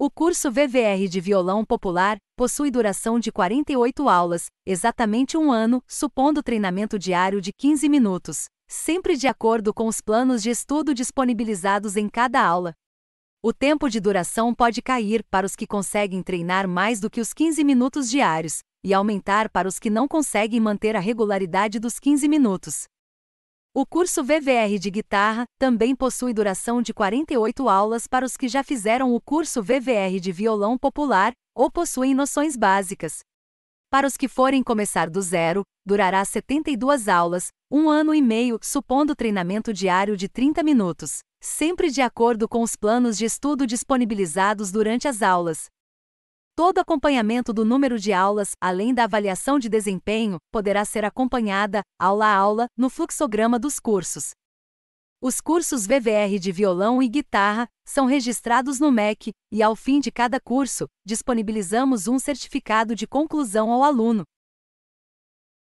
O curso VVR de Violão Popular possui duração de 48 aulas, exatamente um ano, supondo treinamento diário de 15 minutos, sempre de acordo com os planos de estudo disponibilizados em cada aula. O tempo de duração pode cair para os que conseguem treinar mais do que os 15 minutos diários, e aumentar para os que não conseguem manter a regularidade dos 15 minutos. O curso VVR de guitarra também possui duração de 48 aulas para os que já fizeram o curso VVR de violão popular ou possuem noções básicas. Para os que forem começar do zero, durará 72 aulas, um ano e meio, supondo treinamento diário de 30 minutos, sempre de acordo com os planos de estudo disponibilizados durante as aulas. Todo acompanhamento do número de aulas, além da avaliação de desempenho, poderá ser acompanhada, aula a aula, no fluxograma dos cursos. Os cursos VVR de violão e guitarra são registrados no MEC, e ao fim de cada curso, disponibilizamos um certificado de conclusão ao aluno,